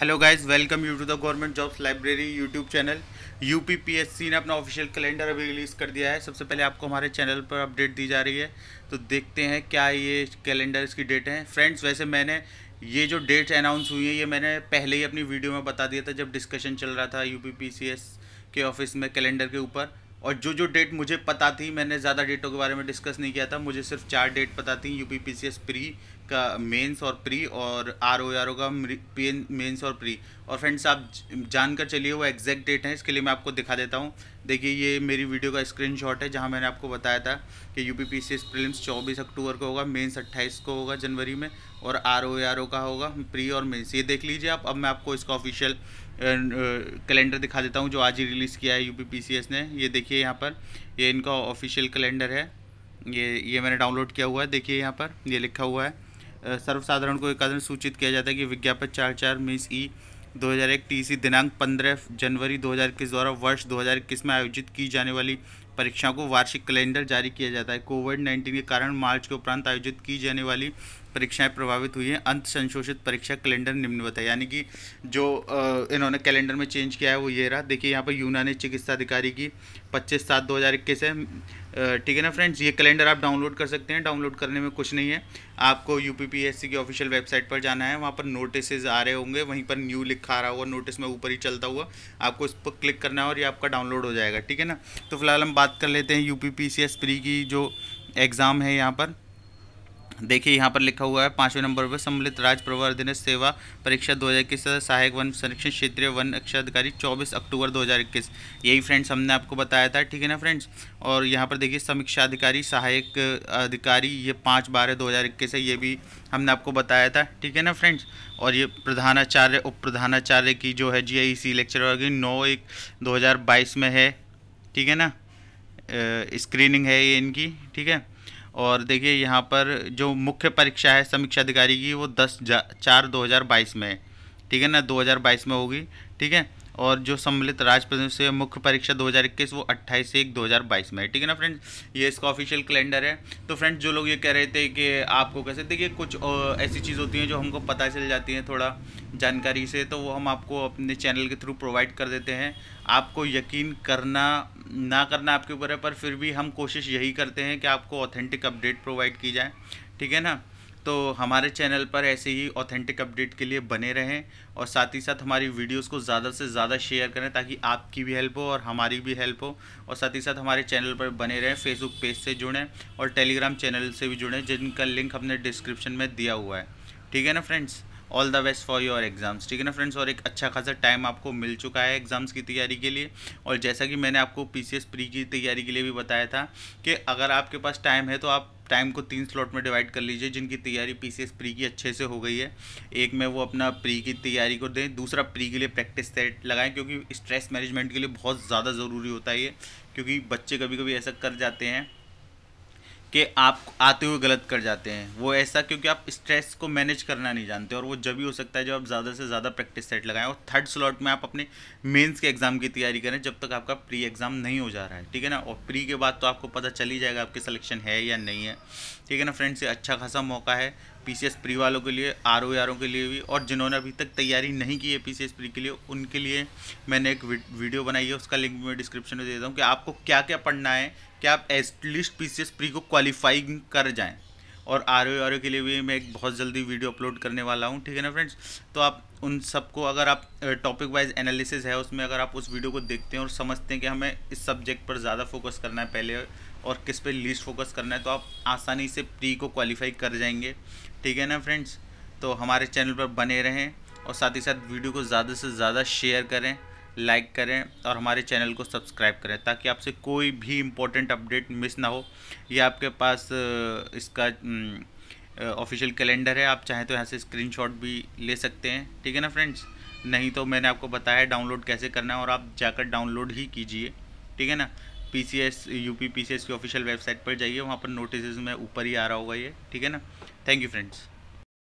hello guys welcome you to the government jobs library YouTube channel UPPSC ने अपना official calendar अभी release कर दिया है सबसे पहले आपको हमारे चैनल पर अपडेट दी जा रही है तो देखते हैं क्या ये कैलेंडर इसकी डेट है फ्रेंड्स वैसे मैंने ये जो डेट्स अनाउंस हुई है ये मैंने पहले ही अपनी वीडियो में बता दिया था जब डिस्कशन चल रहा था यू के ऑफिस में कैलेंडर के ऊपर और जो जो डेट मुझे पता थी मैंने ज़्यादा डेटों के बारे में डिस्कस नहीं किया था मुझे सिर्फ चार डेट पता थी यू पी प्री का मेंस और प्री और आर ओ आर ओ का मेंस और प्री और फ्रेंड्स आप जानकर चलिए वो एग्जैक्ट डेट है इसके लिए मैं आपको दिखा देता हूँ देखिए ये मेरी वीडियो का स्क्रीनशॉट है जहाँ मैंने आपको बताया था कि U P P C S चौबीस अक्टूबर को होगा मेंस अट्ठाईस को होगा जनवरी में और आर ओ आर ओ का होगा प्री और मेंस ये देख लीजिए आप अब मैं आपको इसका ऑफिशियल कैलेंडर दिखा देता हूँ जो आज ही रिलीज़ किया है U P P C S ने ये देखिए यहाँ पर ये इनका ऑफिशियल कैलेंडर है ये ये मैंने डाउनलोड किया हुआ है देखिए यहाँ पर ये लिखा हुआ है सर्वसाधारण को एक कारण सूचित किया जाता है कि विज्ञापन चार चार मिस ई 2001 टीसी दिनांक 15 जनवरी 2021 द्वारा वर्ष 2021 में आयोजित की जाने वाली परीक्षाओं को वार्षिक कैलेंडर जारी किया जाता है कोविड 19 के कारण मार्च के उपरांत आयोजित की जाने वाली परीक्षाएं प्रभावित हुई हैं अंत संशोधित परीक्षा कैलेंडर निम्नवत है यानी कि जो इन्होंने कैलेंडर में चेंज किया है वो ये रहा देखिए यहाँ पर यूनानी चिकित्सा अधिकारी की पच्चीस सात दो हज़ार इक्कीस है ठीक है ना फ्रेंड्स ये कैलेंडर आप डाउनलोड कर सकते हैं डाउनलोड करने में कुछ नहीं है आपको यू की ऑफिशियल वेबसाइट पर जाना है वहाँ पर नोटिसेज आ रहे होंगे वहीं पर न्यू लिखा आ रहा होगा नोटिस में ऊपर ही चलता हुआ आपको इस पर क्लिक करना है और ये आपका डाउनलोड हो जाएगा ठीक है ना तो फिलहाल हम बात कर लेते हैं यू पी की जो एग्ज़ाम है यहाँ पर देखिए यहाँ पर लिखा हुआ है पाँचवें नंबर पर सम्मिलित राज्य प्रवर्धन सेवा परीक्षा 2021 सहायक वन संरक्षण क्षेत्रीय वन रक्षा अधिकारी 24 अक्टूबर 2021 यही फ्रेंड्स हमने आपको बताया था ठीक है ना फ्रेंड्स और यहाँ पर देखिए समीक्षा अधिकारी सहायक अधिकारी ये पाँच बारह दो है ये भी हमने आपको बताया था ठीक है ना फ्रेंड्स और ये प्रधानाचार्य उप प्रधानाचार्य की जो है जी आई सी लेक्चर की नौ एक दो में है ठीक है ना स्क्रीनिंग है ये इनकी ठीक है और देखिए यहाँ पर जो मुख्य परीक्षा है समीक्षा अधिकारी की वो दस चार दो हज़ार बाईस में ठीक है ना दो हज़ार बाईस में होगी ठीक है और जो सम्मिलित राज्य प्रदेश से मुख्य परीक्षा 2021 वो 28 एक 2022 में है ठीक है ना फ्रेंड्स ये इसका ऑफिशियल कैलेंडर है तो फ्रेंड्स जो लोग ये कह रहे थे कि आपको कैसे देखिए कुछ ऐसी चीज़ होती हैं जो हमको पता चल जाती हैं थोड़ा जानकारी से तो वो हम आपको अपने चैनल के थ्रू प्रोवाइड कर देते हैं आपको यकीन करना ना करना आपके ऊपर है पर फिर भी हम कोशिश यही करते हैं कि आपको ऑथेंटिक अपडेट प्रोवाइड की जाए ठीक है ना तो हमारे चैनल पर ऐसे ही ऑथेंटिक अपडेट के लिए बने रहें और साथ ही साथ हमारी वीडियोस को ज़्यादा से ज़्यादा शेयर करें ताकि आपकी भी हेल्प हो और हमारी भी हेल्प हो और साथ ही साथ हमारे चैनल पर बने रहें फेसबुक पेज से जुड़ें और टेलीग्राम चैनल से भी जुड़ें जिनका लिंक हमने डिस्क्रिप्शन में दिया हुआ है ठीक है ना friends all the best for your exams ठीक है ना फ्रेंड्स और एक अच्छा खासा टाइम आपको मिल चुका है एग्ज़ाम्स की तैयारी के लिए और जैसा कि मैंने आपको पी एस प्री की तैयारी के लिए भी बताया था कि अगर आपके पास टाइम है तो आप टाइम को तीन स्लॉट में डिवाइड कर लीजिए जिनकी तैयारी पी सी प्री की अच्छे से हो गई है एक में वो अपना प्री की तैयारी को दें दूसरा प्री के लिए प्रैक्टिस सेट लगाएं क्योंकि स्ट्रेस मैनेजमेंट के लिए बहुत ज़्यादा ज़रूरी होता है ये क्योंकि बच्चे कभी कभी ऐसा कर जाते हैं कि आप आते हुए गलत कर जाते हैं वो ऐसा क्योंकि आप स्ट्रेस को मैनेज करना नहीं जानते और वो जब भी हो सकता है जब आप ज़्यादा से ज़्यादा प्रैक्टिस सेट लगाएं और थर्ड स्लॉट में आप अपने मेंस के एग्ज़ाम की तैयारी करें जब तक आपका प्री एग्ज़ाम नहीं हो जा रहा है ठीक है ना और प्री के बाद तो आपको पता चल ही जाएगा आपके सलेक्शन है या नहीं है ठीक है ना फ्रेंड्स ये अच्छा खासा मौका है पी प्री वालों के लिए आर ओ के लिए भी और जिन्होंने अभी तक तैयारी नहीं की है पी प्री के लिए उनके लिए मैंने एक वीडियो बनाई है उसका लिंक मैं डिस्क्रिप्शन में दे देता हूँ कि आपको क्या क्या पढ़ना है कि आप एटलीस्ट एस प्री को क्वालिफाइंग कर जाएं और आर ओ आर ओ के लिए भी मैं एक बहुत जल्दी वीडियो अपलोड करने वाला हूँ ठीक है ना फ्रेंड्स तो आप उन सबको अगर आप टॉपिक वाइज एनालिसिस है उसमें अगर आप उस वीडियो को देखते हैं और समझते हैं कि हमें इस सब्जेक्ट पर ज़्यादा फोकस करना है पहले और किस पे लीस्ट फोकस करना है तो आप आसानी से प्री को क्वालिफाई कर जाएंगे ठीक है ना फ्रेंड्स तो हमारे चैनल पर बने रहें और साथ ही साथ वीडियो को ज़्यादा से ज़्यादा शेयर करें लाइक करें और हमारे चैनल को सब्सक्राइब करें ताकि आपसे कोई भी इम्पोर्टेंट अपडेट मिस ना हो या आपके पास इसका ऑफिशियल कैलेंडर है आप चाहें तो यहाँ से स्क्रीनशॉट भी ले सकते हैं ठीक है ना फ्रेंड्स नहीं तो मैंने आपको बताया डाउनलोड कैसे करना है और आप जाकर डाउनलोड ही कीजिए ठीक है ना P C S U P P C S की ऑफिशियल वेबसाइट पर जाइए वहाँ पर नोटिस में ऊपर ही आ रहा होगा ये ठीक है ना थैंक यू फ्रेंड्स